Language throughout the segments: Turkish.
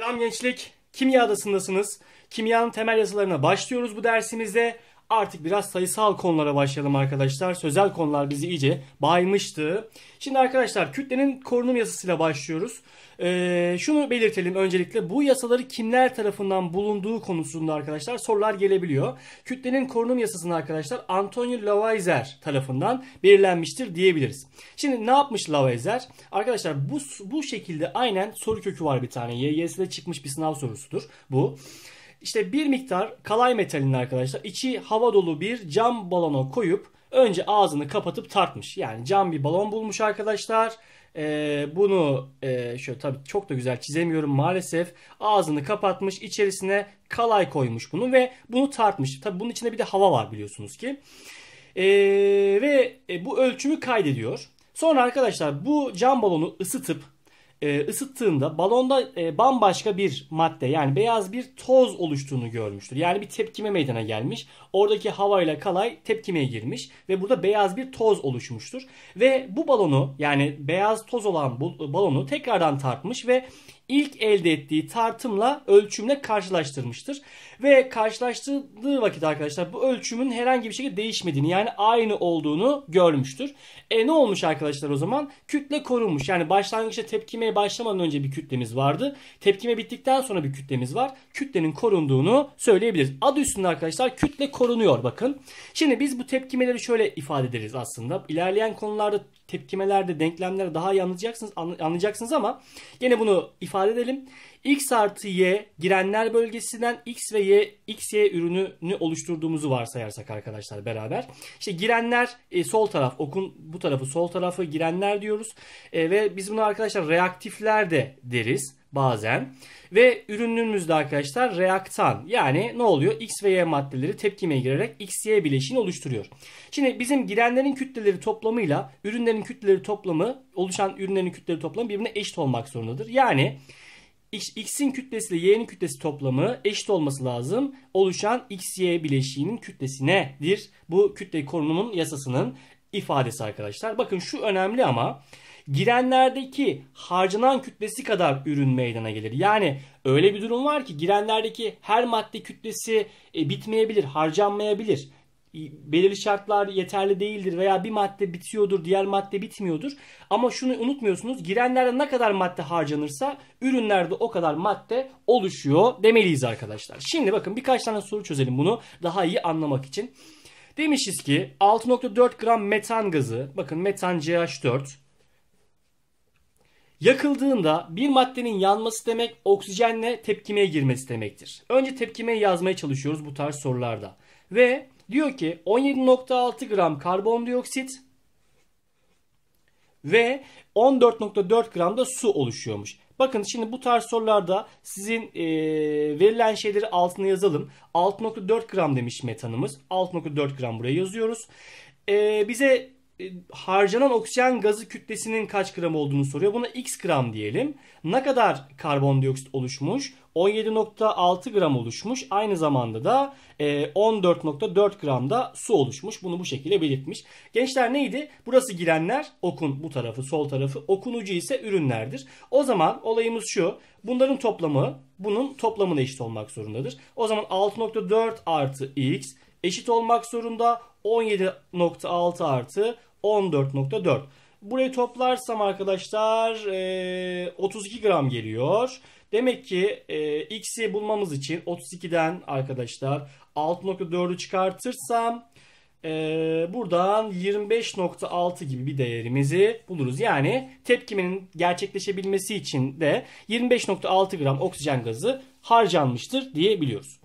Selam gençlik. Kimya adasındasınız. Kimyanın temel yasalarına başlıyoruz bu dersimizde. Artık biraz sayısal konulara başlayalım arkadaşlar. Sözel konular bizi iyice baymıştı. Şimdi arkadaşlar kütlenin korunum yasasıyla başlıyoruz. Ee, şunu belirtelim öncelikle bu yasaları kimler tarafından bulunduğu konusunda arkadaşlar sorular gelebiliyor. Kütlenin korunum yasasını arkadaşlar Antonio Lavoisier tarafından belirlenmiştir diyebiliriz. Şimdi ne yapmış Lavoisier? Arkadaşlar bu, bu şekilde aynen soru kökü var bir tane. YGS'de çıkmış bir sınav sorusudur bu. İşte bir miktar kalay metalini arkadaşlar içi hava dolu bir cam balona koyup önce ağzını kapatıp tartmış. Yani cam bir balon bulmuş arkadaşlar. Ee, bunu e, şöyle tabii çok da güzel çizemiyorum maalesef. Ağzını kapatmış içerisine kalay koymuş bunu ve bunu tartmış. Tabii bunun içinde bir de hava var biliyorsunuz ki. Ee, ve e, bu ölçümü kaydediyor. Sonra arkadaşlar bu cam balonu ısıtıp e, ısıttığında balonda e, bambaşka bir madde yani beyaz bir toz oluştuğunu görmüştür. Yani bir tepkime meydana gelmiş. Oradaki havayla kalay tepkimeye girmiş ve burada beyaz bir toz oluşmuştur. Ve bu balonu yani beyaz toz olan bu, balonu tekrardan tartmış ve ilk elde ettiği tartımla ölçümle karşılaştırmıştır. Ve karşılaştırdığı vakit arkadaşlar bu ölçümün herhangi bir şekilde değişmediğini yani aynı olduğunu görmüştür. E ne olmuş arkadaşlar o zaman? Kütle korunmuş. Yani başlangıçta tepkimeye başlamadan önce bir kütlemiz vardı. Tepkime bittikten sonra bir kütlemiz var. Kütlenin korunduğunu söyleyebiliriz. Adı üstünde arkadaşlar kütle korunuyor bakın. Şimdi biz bu tepkimeleri şöyle ifade ederiz aslında. İlerleyen konularda tepkimelerde denklemleri daha iyi anlayacaksınız, anlayacaksınız ama yine bunu ifade ifade edelim. X artı Y girenler bölgesinden X ve Y, X, Y ürününü oluşturduğumuzu varsayarsak arkadaşlar beraber. İşte girenler e, sol taraf, okun bu tarafı sol tarafı girenler diyoruz. E, ve biz bunu arkadaşlar reaktifler de deriz bazen. Ve ürünümüzde arkadaşlar reaktan yani ne oluyor? X ve Y maddeleri tepkime girerek X-Y bileşiğini oluşturuyor. Şimdi bizim girenlerin kütleleri toplamıyla ürünlerin kütleleri toplamı oluşan ürünlerin kütleleri toplamı birbirine eşit olmak zorundadır. Yani X'in kütlesi ile Y'nin kütlesi toplamı eşit olması lazım. Oluşan X-Y bileşiğinin kütlesindedir. Bu kütle korunumun yasasının ifadesi arkadaşlar. Bakın şu önemli ama girenlerdeki harcanan kütlesi kadar ürün meydana gelir. Yani öyle bir durum var ki girenlerdeki her madde kütlesi e, bitmeyebilir, harcanmayabilir. Belirli şartlar yeterli değildir veya bir madde bitiyordur, diğer madde bitmiyordur. Ama şunu unutmuyorsunuz, girenlerde ne kadar madde harcanırsa ürünlerde o kadar madde oluşuyor demeliyiz arkadaşlar. Şimdi bakın birkaç tane soru çözelim bunu daha iyi anlamak için. Demişiz ki 6.4 gram metan gazı, bakın metan CH4, Yakıldığında bir maddenin yanması demek oksijenle tepkimeye girmesi demektir. Önce tepkimeyi yazmaya çalışıyoruz bu tarz sorularda. Ve diyor ki 17.6 gram karbondioksit ve 14.4 gram da su oluşuyormuş. Bakın şimdi bu tarz sorularda sizin e, verilen şeyleri altına yazalım. 6.4 gram demiş metanımız. 6.4 gram buraya yazıyoruz. E, bize e, harcanan oksijen gazı kütlesinin kaç gram olduğunu soruyor. Buna x gram diyelim. Ne kadar karbondioksit oluşmuş? 17.6 gram oluşmuş. Aynı zamanda da 14.4 e, gram da su oluşmuş. Bunu bu şekilde belirtmiş. Gençler neydi? Burası girenler okun bu tarafı sol tarafı. Okunucu ise ürünlerdir. O zaman olayımız şu. Bunların toplamı bunun toplamına eşit olmak zorundadır. O zaman 6.4 artı x eşit olmak zorunda 17.6 artı 14.4. Burayı toplarsam arkadaşlar e, 32 gram geliyor. Demek ki e, x'i bulmamız için 32'den arkadaşlar 6.4'ü çıkartırsam e, buradan 25.6 gibi bir değerimizi buluruz. Yani tepkimenin gerçekleşebilmesi için de 25.6 gram oksijen gazı harcanmıştır diyebiliyoruz.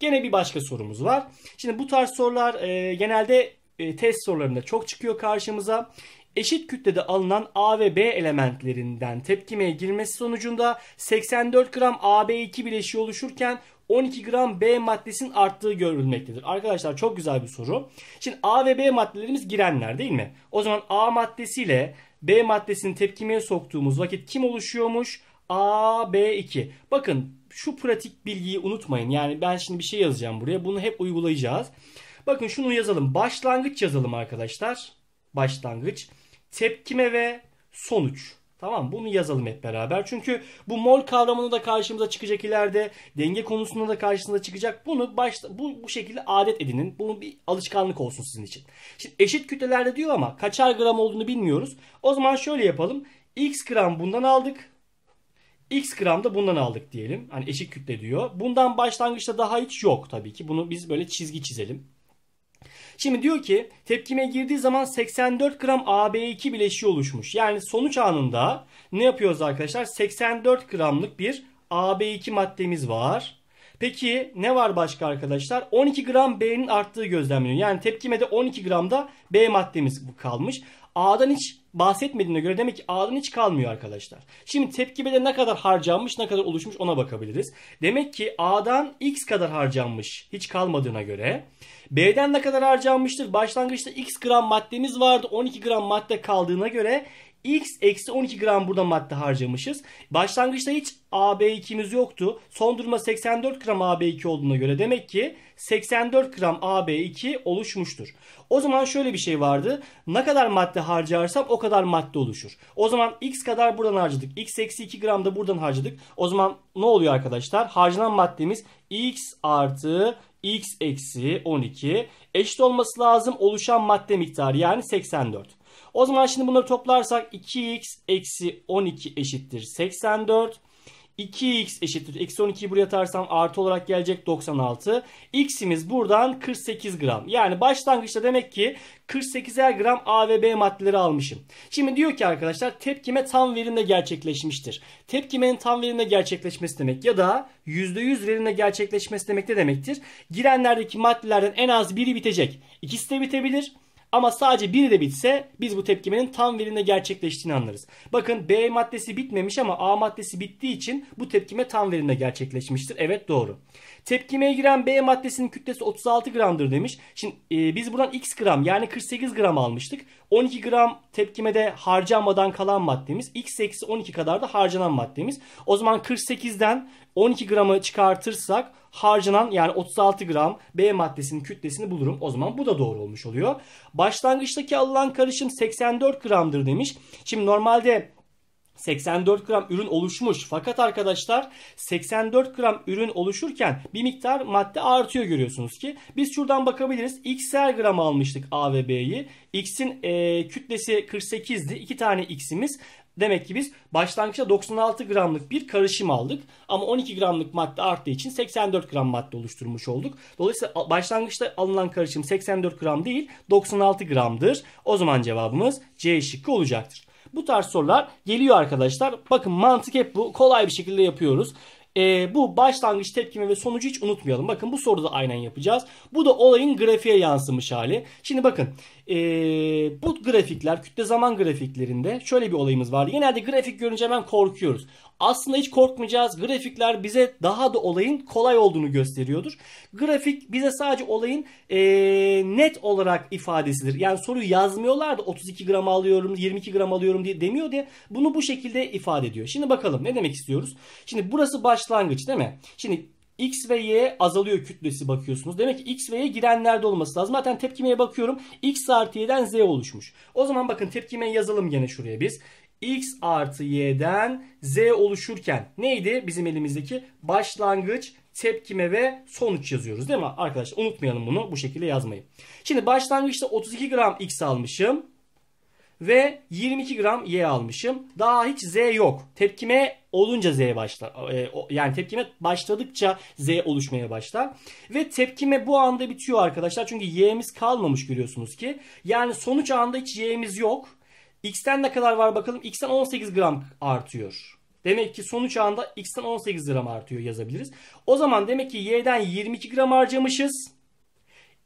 Gene bir başka sorumuz var. Şimdi bu tarz sorular e, genelde e, test sorularında çok çıkıyor karşımıza. Eşit kütlede alınan A ve B elementlerinden tepkimeye girmesi sonucunda 84 gram AB2 bileşiği oluşurken 12 gram B maddesinin arttığı görülmektedir. Arkadaşlar çok güzel bir soru. Şimdi A ve B maddelerimiz girenler değil mi? O zaman A maddesiyle B maddesini tepkimeye soktuğumuz vakit kim oluşuyormuş? A, B2. Bakın şu pratik bilgiyi unutmayın. Yani ben şimdi bir şey yazacağım buraya. Bunu hep uygulayacağız. Bakın şunu yazalım. Başlangıç yazalım arkadaşlar. Başlangıç. Tepkime ve sonuç. Tamam bunu yazalım hep beraber. Çünkü bu mol kavramını da karşımıza çıkacak ileride. Denge konusunda da karşısına çıkacak. Bunu başta, bu, bu şekilde adet edinin. Bunun bir alışkanlık olsun sizin için. Şimdi eşit kütlelerde diyor ama kaçar gram olduğunu bilmiyoruz. O zaman şöyle yapalım. X gram bundan aldık. X gram da bundan aldık diyelim. Hani eşit kütle diyor. Bundan başlangıçta daha hiç yok tabii ki. Bunu biz böyle çizgi çizelim. Şimdi diyor ki tepkime girdiği zaman 84 gram AB2 bileşiği oluşmuş. Yani sonuç anında ne yapıyoruz arkadaşlar? 84 gramlık bir AB2 maddemiz var. Peki ne var başka arkadaşlar? 12 gram B'nin arttığı gözlemleniyor. Yani tepkimede 12 gramda B maddemiz kalmış. A'dan hiç bahsetmediğine göre demek ki A'dan hiç kalmıyor arkadaşlar. Şimdi tepkimede ne kadar harcanmış ne kadar oluşmuş ona bakabiliriz. Demek ki A'dan X kadar harcanmış hiç kalmadığına göre. B'den ne kadar harcanmıştır? Başlangıçta X gram maddemiz vardı 12 gram madde kaldığına göre X eksi 12 gram burada madde harcamışız. Başlangıçta hiç AB2'miz yoktu. Son duruma 84 gram AB2 olduğuna göre demek ki 84 gram AB2 oluşmuştur. O zaman şöyle bir şey vardı. Ne kadar madde harcarsam o kadar madde oluşur. O zaman X kadar buradan harcadık. X eksi 2 gram da buradan harcadık. O zaman ne oluyor arkadaşlar? Harcanan maddemiz X artı X eksi 12 eşit olması lazım oluşan madde miktarı yani 84. O zaman şimdi bunları toplarsak 2x eksi 12 eşittir 84. 2x eşittir. Eksi 12'yi buraya atarsam artı olarak gelecek 96. X'imiz buradan 48 gram. Yani başlangıçta demek ki 48'er gram A ve B maddeleri almışım. Şimdi diyor ki arkadaşlar tepkime tam verimle gerçekleşmiştir. Tepkimenin tam verimle gerçekleşmesi demek ya da %100 verimle gerçekleşmesi demek ne demektir? Girenlerdeki maddelerden en az biri bitecek. İkisi de bitebilir. Ama sadece biri de bitse biz bu tepkimenin tam verimle gerçekleştiğini anlarız. Bakın B maddesi bitmemiş ama A maddesi bittiği için bu tepkime tam verimle gerçekleşmiştir. Evet doğru. Tepkimeye giren B maddesinin kütlesi 36 gramdır demiş. Şimdi e, biz buradan x gram yani 48 gram almıştık. 12 gram tepkimede harcanmadan kalan maddemiz. X eksi 12 kadar da harcanan maddemiz. O zaman 48'den 12 gramı çıkartırsak harcanan yani 36 gram B maddesinin kütlesini bulurum. O zaman bu da doğru olmuş oluyor. Başlangıçtaki alınan karışım 84 gramdır demiş. Şimdi normalde 84 gram ürün oluşmuş. Fakat arkadaşlar 84 gram ürün oluşurken bir miktar madde artıyor görüyorsunuz ki. Biz şuradan bakabiliriz. X'er gram almıştık A ve B'yi. X'in e, kütlesi 48'di. 2 tane X'imiz. Demek ki biz başlangıçta 96 gramlık bir karışım aldık. Ama 12 gramlık madde arttığı için 84 gram madde oluşturmuş olduk. Dolayısıyla başlangıçta alınan karışım 84 gram değil 96 gramdır. O zaman cevabımız C şıkkı olacaktır. Bu tarz sorular geliyor arkadaşlar. Bakın mantık hep bu. Kolay bir şekilde yapıyoruz. E, bu başlangıç tepkime ve sonucu hiç unutmayalım. Bakın bu soruda aynen yapacağız. Bu da olayın grafiğe yansımış hali. Şimdi bakın e, bu grafikler kütle zaman grafiklerinde şöyle bir olayımız vardı. Genelde grafik görünce hemen korkuyoruz. Aslında hiç korkmayacağız. Grafikler bize daha da olayın kolay olduğunu gösteriyordur. Grafik bize sadece olayın e, net olarak ifadesidir. Yani soruyu yazmıyorlar da 32 gram alıyorum, 22 gram alıyorum diye demiyor diye bunu bu şekilde ifade ediyor. Şimdi bakalım ne demek istiyoruz? Şimdi burası baş başlangıç değil mi? Şimdi X ve Y azalıyor kütlesi bakıyorsunuz. Demek ki X ve Y girenlerde olması lazım. Zaten tepkimeye bakıyorum. X artı Y'den Z oluşmuş. O zaman bakın tepkimeyi yazalım gene şuraya biz. X artı Y'den Z oluşurken neydi bizim elimizdeki? Başlangıç, tepkime ve sonuç yazıyoruz değil mi arkadaşlar? Unutmayalım bunu bu şekilde yazmayı. Şimdi başlangıçta 32 gram X almışım ve 22 gram Y almışım. Daha hiç Z yok. Tepkime olunca Z başlar. E, yani tepkime başladıkça Z oluşmaya başlar. Ve tepkime bu anda bitiyor arkadaşlar. Çünkü Y'miz kalmamış görüyorsunuz ki. Yani sonuç anda hiç Y'miz yok. X'ten ne kadar var bakalım. X'ten 18 gram artıyor. Demek ki sonuç anda X'ten 18 gram artıyor yazabiliriz. O zaman demek ki Y'den 22 gram harcamışız.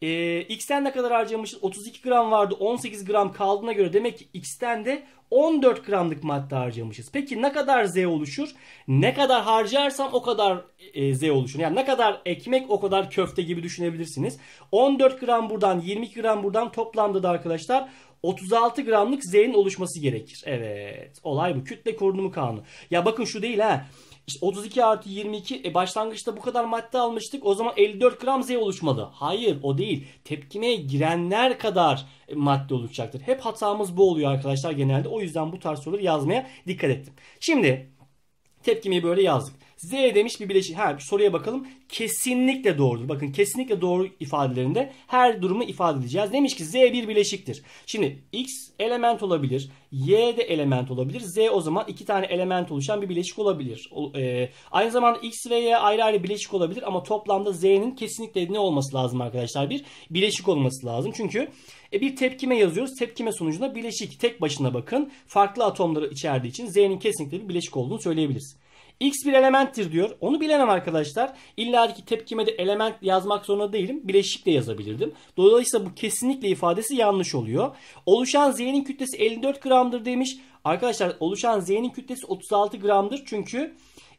E, X'ten ne kadar harcamışız? 32 gram vardı 18 gram kaldığına göre demek ki X'ten de 14 gramlık madde harcamışız. Peki ne kadar Z oluşur? Ne kadar harcarsam o kadar e, Z oluşur. Yani ne kadar ekmek o kadar köfte gibi düşünebilirsiniz. 14 gram buradan 20 gram buradan toplamda da arkadaşlar 36 gramlık Z'nin oluşması gerekir. Evet. Olay bu. Kütle korunumu kanunu. Ya bakın şu değil ha. İşte 32 artı 22 e başlangıçta bu kadar madde almıştık. O zaman 54 gram Z oluşmalı. Hayır o değil. Tepkimeye girenler kadar e, madde oluşacaktır. Hep hatamız bu oluyor arkadaşlar genelde. O yüzden bu tarz soruları yazmaya dikkat ettim. Şimdi tepkimeyi böyle yazdık. Z demiş bir bileşik. Ha bir soruya bakalım. Kesinlikle doğrudur. Bakın kesinlikle doğru ifadelerinde her durumu ifade edeceğiz. Demiş ki Z bir bileşiktir. Şimdi X element olabilir. Y de element olabilir. Z o zaman iki tane element oluşan bir bileşik olabilir. Ee, aynı zamanda X ve Y ayrı ayrı bileşik olabilir ama toplamda Z'nin kesinlikle ne olması lazım arkadaşlar? Bir bileşik olması lazım. Çünkü e, bir tepkime yazıyoruz. Tepkime sonucunda bileşik tek başına bakın. Farklı atomları içerdiği için Z'nin kesinlikle bir bileşik olduğunu söyleyebiliriz. X bir elementtir diyor. Onu bilemem arkadaşlar. İlla ki tepkime de element yazmak zorunda değilim. Bileşik de yazabilirdim. Dolayısıyla bu kesinlikle ifadesi yanlış oluyor. Oluşan Z'nin kütlesi 54 gramdır demiş. Arkadaşlar oluşan Z'nin kütlesi 36 gramdır. Çünkü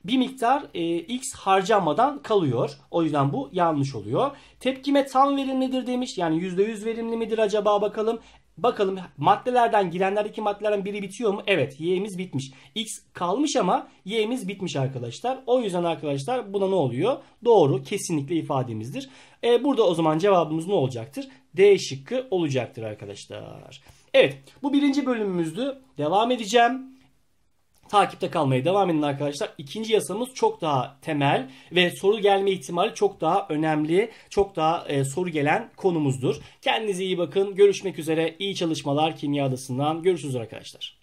bir miktar e, X harcamadan kalıyor. O yüzden bu yanlış oluyor. Tepkime tam verimlidir demiş. Yani %100 verimli midir acaba bakalım. Bakalım maddelerden girenlerdeki maddelerden biri bitiyor mu? Evet y'imiz bitmiş. X kalmış ama y'imiz bitmiş arkadaşlar. O yüzden arkadaşlar buna ne oluyor? Doğru kesinlikle ifademizdir. E, burada o zaman cevabımız ne olacaktır? D şıkkı olacaktır arkadaşlar. Evet bu birinci bölümümüzdü. Devam edeceğim takipte kalmaya devam edin arkadaşlar. İkinci yasamız çok daha temel ve soru gelme ihtimali çok daha önemli, çok daha e, soru gelen konumuzdur. Kendinize iyi bakın. Görüşmek üzere. İyi çalışmalar Kimya Adası'ndan. Görüşürüz arkadaşlar.